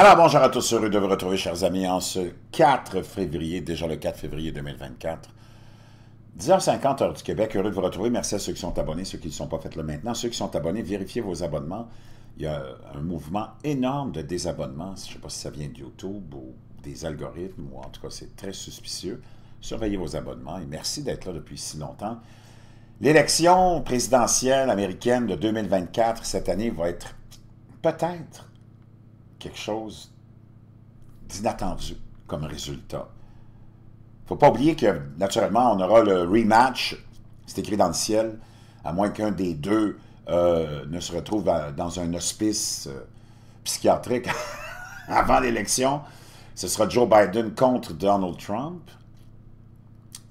Alors bonjour à tous, heureux de vous retrouver chers amis en ce 4 février, déjà le 4 février 2024. 10h50 heure du Québec, heureux de vous retrouver. Merci à ceux qui sont abonnés, ceux qui ne sont pas faits là maintenant. Ceux qui sont abonnés, vérifiez vos abonnements. Il y a un mouvement énorme de désabonnements. Je ne sais pas si ça vient de YouTube ou des algorithmes, ou en tout cas c'est très suspicieux. Surveillez vos abonnements et merci d'être là depuis si longtemps. L'élection présidentielle américaine de 2024 cette année va être peut-être quelque chose d'inattendu comme résultat. faut pas oublier que, naturellement, on aura le rematch, c'est écrit dans le ciel, à moins qu'un des deux euh, ne se retrouve dans un hospice euh, psychiatrique avant l'élection. Ce sera Joe Biden contre Donald Trump.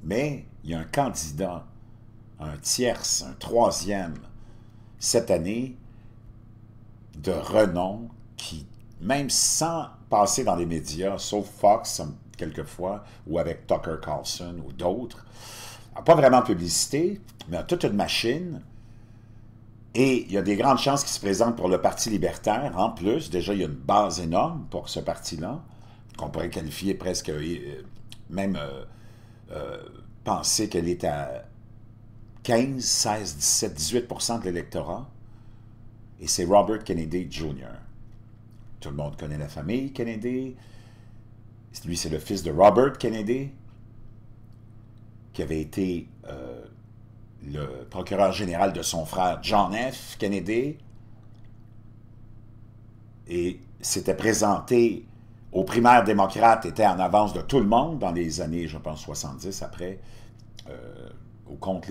Mais il y a un candidat, un tierce, un troisième, cette année, de renom qui même sans passer dans les médias, sauf Fox quelquefois, ou avec Tucker Carlson ou d'autres, pas vraiment de publicité, mais a toute une machine. Et il y a des grandes chances qui se présentent pour le Parti libertaire. En plus, déjà, il y a une base énorme pour ce parti-là, qu'on pourrait qualifier presque, euh, même euh, euh, penser qu'elle est à 15, 16, 17, 18 de l'électorat. Et c'est Robert Kennedy Jr. Tout le monde connaît la famille Kennedy. Lui, c'est le fils de Robert Kennedy, qui avait été euh, le procureur général de son frère John F. Kennedy. Et s'était présenté aux primaires démocrates, était en avance de tout le monde dans les années, je pense, 70 après, euh, au compte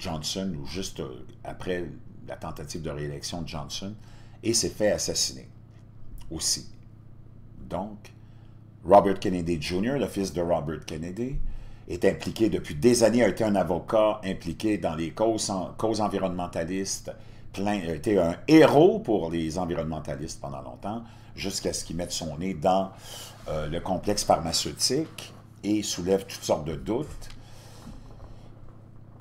Johnson ou juste euh, après la tentative de réélection de Johnson, et s'est fait assassiner aussi. Donc, Robert Kennedy Jr., le fils de Robert Kennedy, est impliqué depuis des années, a été un avocat impliqué dans les causes, causes environnementalistes, plein, a été un héros pour les environnementalistes pendant longtemps, jusqu'à ce qu'il mette son nez dans euh, le complexe pharmaceutique et soulève toutes sortes de doutes.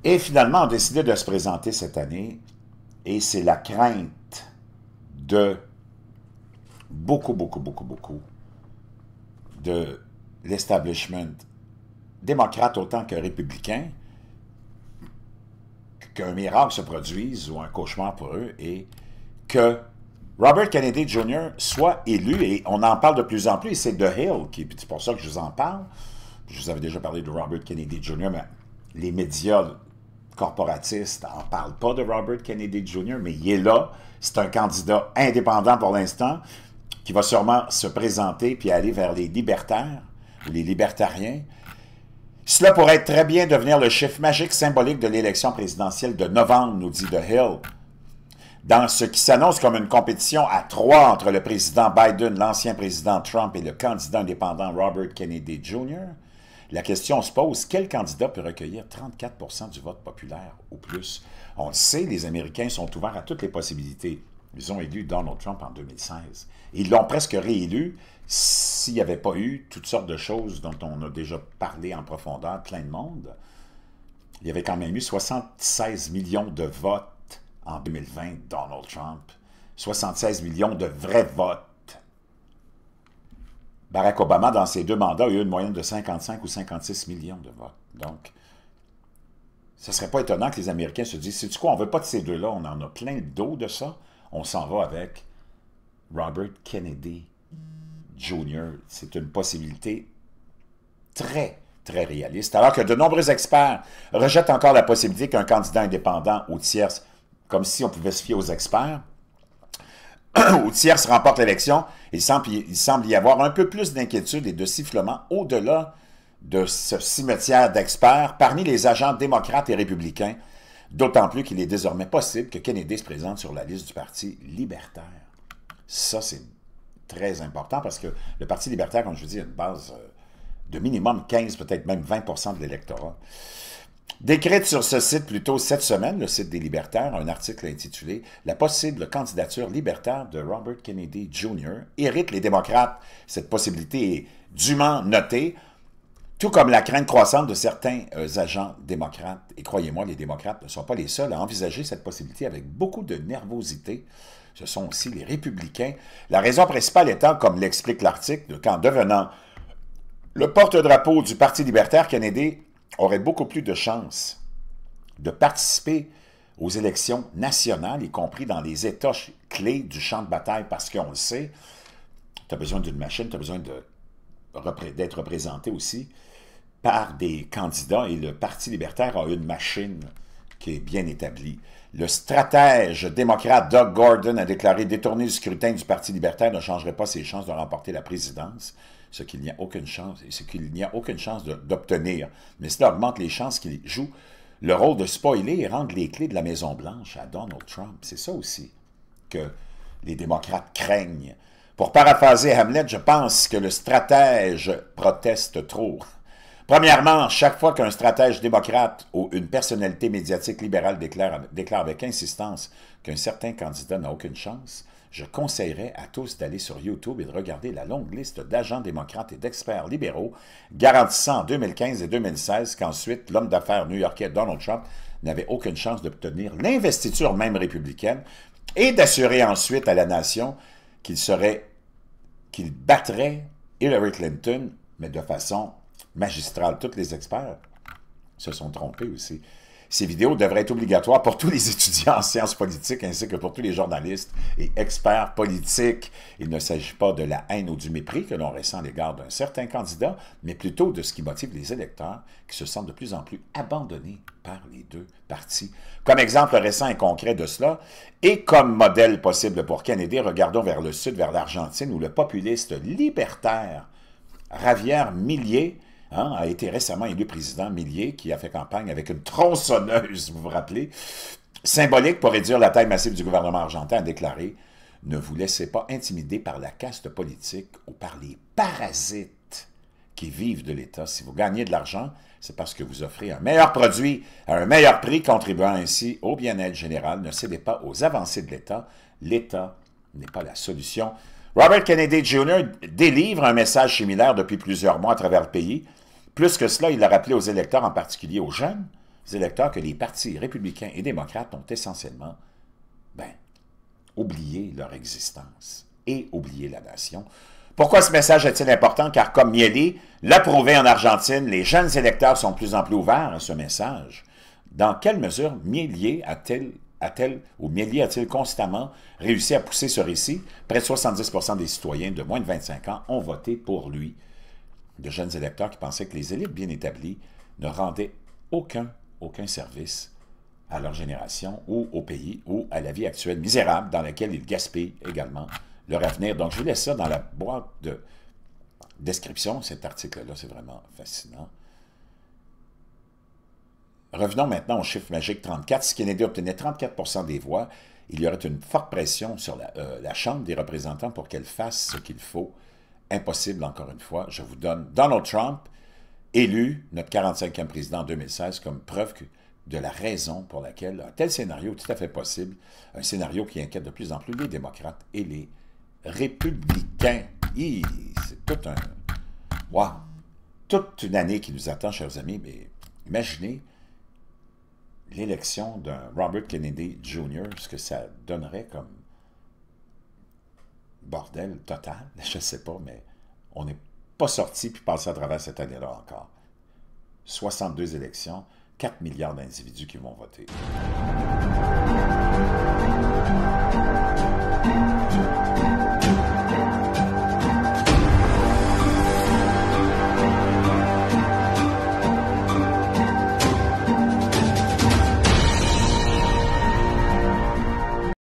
Et finalement, on décidé de se présenter cette année, et c'est la crainte de beaucoup, beaucoup, beaucoup, beaucoup de l'establishment démocrate autant que républicain qu'un miracle se produise ou un cauchemar pour eux et que Robert Kennedy Jr. soit élu, et on en parle de plus en plus, et c'est The Hill, qui, c'est pour ça que je vous en parle. Je vous avais déjà parlé de Robert Kennedy Jr., mais les médias corporatistes n'en parlent pas de Robert Kennedy Jr., mais il est là. C'est un candidat indépendant pour l'instant qui va sûrement se présenter puis aller vers les libertaires les libertariens. Cela pourrait très bien devenir le chiffre magique symbolique de l'élection présidentielle de novembre, nous dit De Hill. Dans ce qui s'annonce comme une compétition à trois entre le président Biden, l'ancien président Trump et le candidat indépendant Robert Kennedy Jr., la question se pose, quel candidat peut recueillir 34 du vote populaire ou plus? On le sait, les Américains sont ouverts à toutes les possibilités. Ils ont élu Donald Trump en 2016. Ils l'ont presque réélu s'il n'y avait pas eu toutes sortes de choses dont on a déjà parlé en profondeur, plein de monde. Il y avait quand même eu 76 millions de votes en 2020, Donald Trump. 76 millions de vrais votes. Barack Obama, dans ses deux mandats, a eu une moyenne de 55 ou 56 millions de votes. Donc, ce ne serait pas étonnant que les Américains se disent, c'est du quoi, on ne veut pas de ces deux-là, on en a plein d'eau de ça on s'en va avec Robert Kennedy Jr. C'est une possibilité très, très réaliste, alors que de nombreux experts rejettent encore la possibilité qu'un candidat indépendant ou tierce, comme si on pouvait se fier aux experts, ou tierce remporte l'élection, il semble, il semble y avoir un peu plus d'inquiétude et de sifflement au-delà de ce cimetière d'experts parmi les agents démocrates et républicains D'autant plus qu'il est désormais possible que Kennedy se présente sur la liste du Parti libertaire. Ça, c'est très important parce que le Parti libertaire, comme je vous dis, a une base euh, de minimum 15, peut-être même 20 de l'électorat. Décrite sur ce site plutôt cette semaine, le site des libertaires, un article intitulé « La possible candidature libertaire de Robert Kennedy Jr. hérite les démocrates ». Cette possibilité est dûment notée tout comme la crainte croissante de certains euh, agents démocrates, et croyez-moi, les démocrates ne sont pas les seuls à envisager cette possibilité avec beaucoup de nervosité, ce sont aussi les républicains, la raison principale étant, comme l'explique l'article, qu'en devenant le porte-drapeau du Parti libertaire, Kennedy aurait beaucoup plus de chances de participer aux élections nationales, y compris dans les étoches clés du champ de bataille, parce qu'on le sait, tu as besoin d'une machine, tu as besoin d'être représenté aussi par des candidats et le Parti libertaire a une machine qui est bien établie. Le stratège démocrate Doug Gordon a déclaré détourner le scrutin du Parti libertaire ne changerait pas ses chances de remporter la présidence, ce qu'il n'y a aucune chance, et ce qu'il n'y a aucune chance d'obtenir. Mais cela augmente les chances qu'il joue le rôle de spoiler et rendre les clés de la Maison-Blanche à Donald Trump. C'est ça aussi que les démocrates craignent. Pour paraphraser Hamlet, je pense que le stratège proteste trop. Premièrement, chaque fois qu'un stratège démocrate ou une personnalité médiatique libérale déclare, avec insistance qu'un certain candidat n'a aucune chance, je conseillerais à tous d'aller sur YouTube et de regarder la longue liste d'agents démocrates et d'experts libéraux garantissant en 2015 et 2016 qu'ensuite l'homme d'affaires new-yorkais Donald Trump n'avait aucune chance d'obtenir l'investiture même républicaine et d'assurer ensuite à la nation qu'il serait qu'il battrait Hillary Clinton, mais de façon Magistral, Tous les experts se sont trompés aussi. Ces vidéos devraient être obligatoires pour tous les étudiants en sciences politiques ainsi que pour tous les journalistes et experts politiques. Il ne s'agit pas de la haine ou du mépris que l'on ressent à l'égard d'un certain candidat, mais plutôt de ce qui motive les électeurs qui se sentent de plus en plus abandonnés par les deux partis. Comme exemple récent et concret de cela, et comme modèle possible pour Kennedy, regardons vers le sud, vers l'Argentine, où le populiste libertaire Javier Millier Hein, a été récemment élu président Millier, qui a fait campagne avec une tronçonneuse, vous vous rappelez, symbolique pour réduire la taille massive du gouvernement argentin, a déclaré « Ne vous laissez pas intimider par la caste politique ou par les parasites qui vivent de l'État. Si vous gagnez de l'argent, c'est parce que vous offrez un meilleur produit à un meilleur prix, contribuant ainsi au bien-être général. Ne cédez pas aux avancées de l'État. L'État n'est pas la solution. Robert Kennedy Jr. délivre un message similaire depuis plusieurs mois à travers le pays. Plus que cela, il a rappelé aux électeurs, en particulier aux jeunes, électeurs que les partis républicains et démocrates ont essentiellement ben, oublié leur existence et oublié la nation. Pourquoi ce message est-il important? Car comme Mieli l'a prouvé en Argentine, les jeunes électeurs sont de plus en plus ouverts à ce message. Dans quelle mesure Mieli a-t-il a t ou a-t-il constamment réussi à pousser ce récit? Près de 70 des citoyens de moins de 25 ans ont voté pour lui de jeunes électeurs qui pensaient que les élites bien établies ne rendaient aucun, aucun service à leur génération ou au pays ou à la vie actuelle misérable dans laquelle ils gaspillent également leur avenir. Donc, je vous laisse ça dans la boîte de description, cet article-là, c'est vraiment fascinant. Revenons maintenant au chiffre magique 34. Si Kennedy obtenait 34 des voix, il y aurait une forte pression sur la euh, Chambre des représentants pour qu'elle fasse ce qu'il faut impossible, encore une fois. Je vous donne Donald Trump, élu notre 45e président en 2016, comme preuve de la raison pour laquelle un tel scénario est tout à fait possible, un scénario qui inquiète de plus en plus les démocrates et les républicains. C'est tout un... Toute une année qui nous attend, chers amis, mais imaginez l'élection d'un Robert Kennedy Jr., ce que ça donnerait comme bordel total, je ne sais pas, mais on n'est pas sorti puis passé à travers cette année-là encore. 62 élections, 4 milliards d'individus qui vont voter.